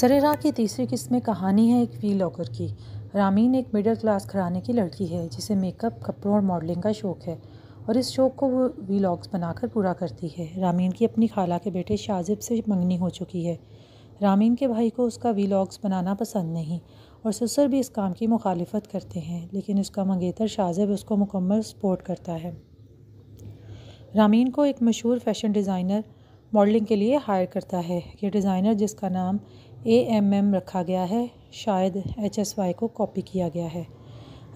सरेरा की तीसरी किस्त में कहानी है एक वी लॉकर की रामीन एक मिडिल क्लास घराने की लड़की है जिसे मेकअप कपड़ों और मॉडलिंग का शौक़ है और इस शौक़ को वो वी लॉग्स बनाकर पूरा करती है रामीन की अपनी खाला के बेटे शाजिब से मंगनी हो चुकी है रामीन के भाई को उसका वी लॉग्स बनाना पसंद नहीं और ससुर भी इस काम की मुखालफत करते हैं लेकिन उसका मंगेतर शाजिब उसको मुकम्मल सपोर्ट करता है रामीन को एक मशहूर फैशन डिज़ाइनर मॉडलिंग के लिए हायर करता है ये डिज़ाइनर जिसका नाम ए एम एम रखा गया है शायद एच एस वाई को कॉपी किया गया है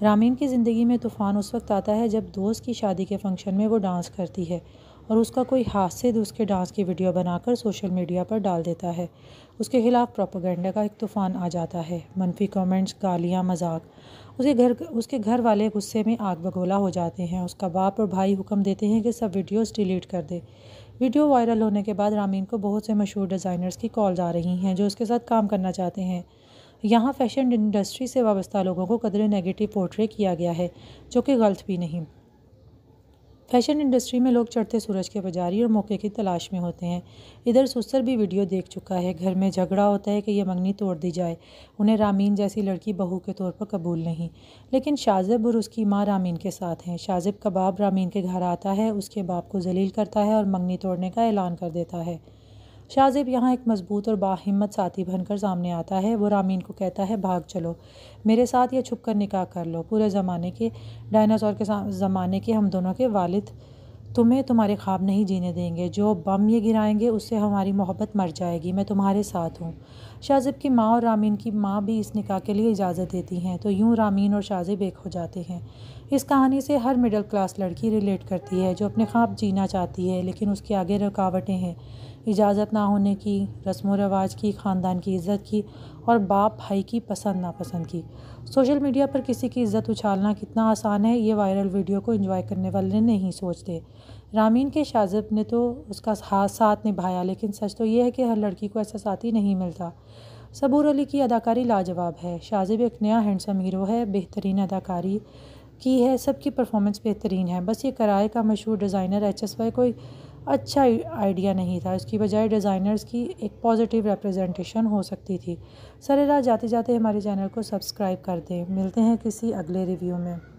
रामीन की ज़िंदगी में तूफ़ान उस वक्त आता है जब दोस्त की शादी के फंक्शन में वो डांस करती है और उसका कोई हादसे उसके डांस की वीडियो बनाकर सोशल मीडिया पर डाल देता है उसके खिलाफ प्रोपोगंडा का एक तूफ़ान आ जाता है मनफी कमेंट्स गालियाँ मजाक उसके घर उसके घर वाले गुस्से में आग बगोला हो जाते हैं उसका बाप और भाई हुक्म देते हैं कि सब वीडियोस डिलीट कर दे वीडियो वायरल होने के बाद रामीन को बहुत से मशहूर डिज़ाइनर्स की कॉल आ रही हैं जो उसके साथ काम करना चाहते हैं यहाँ फ़ैशन इंडस्ट्री से वाबस्ता लोगों को कदर नेगेटिव पोर्ट्रे किया गया है जो कि गलत भी नहीं फैशन इंडस्ट्री में लोग चढ़ते सूरज के पुजारी और मौके की तलाश में होते हैं इधर सुसर भी वीडियो देख चुका है घर में झगड़ा होता है कि यह मंगनी तोड़ दी जाए उन्हें रामीन जैसी लड़की बहू के तौर पर कबूल नहीं लेकिन शाजिब और उसकी माँ रामीन के साथ हैं शाजिब का बाप रामीन के घर आता है उसके बाप को जलील करता है और मंगनी तोड़ने का ऐलान कर देता है शाहजेब यहाँ एक मजबूत और बाहिम्मत साथी बनकर सामने आता है वो रामीन को कहता है भाग चलो मेरे साथ या छुप कर निकाह कर लो पूरे ज़माने के डायनासोर के ज़माने के हम दोनों के वालिद तुम्हें तुम्हारे ख्वाब नहीं जीने देंगे जो बम ये गिराएंगे उससे हमारी मोहब्बत मर जाएगी मैं तुम्हारे साथ हूँ शाहजेब की माँ और रामीन की माँ भी इस निकाह के लिए इजाज़त देती हैं तो यूँ रामीन और शाहजेब एक हो जाते हैं इस कहानी से हर मिडिल क्लास लड़की रिलेट करती है जो अपने ख्वाब जीना चाहती है लेकिन उसके आगे रुकावटें हैं इजाज़त ना होने की रस्म व की ख़ानदान की इज़्ज़त की और बाप भाई की पसंद नापसंद की सोशल मीडिया पर किसी की इज़्ज़त उछालना कितना आसान है ये वायरल वीडियो को एंजॉय करने वाले नहीं सोचते रामीन के शाजब ने तो उसका हाथ साथ निभाया लेकिन सच तो ये है कि हर लड़की को ऐसा साथी नहीं मिलता सबूर अली की अदाकारी लाजवाब है शाजब एक नया हैंडसम हीरो है बेहतरीन अदाकारी की है सबकी परफॉर्मेंस बेहतरीन है बस ये कराए का मशहूर डिज़ाइनर एच एस वाई कोई अच्छा आइडिया नहीं था इसकी बजाय डिज़ाइनर्स की एक पॉजिटिव रिप्रेजेंटेशन हो सकती थी सरेराह जाते जाते हमारे चैनल को सब्सक्राइब कर दें मिलते हैं किसी अगले रिव्यू में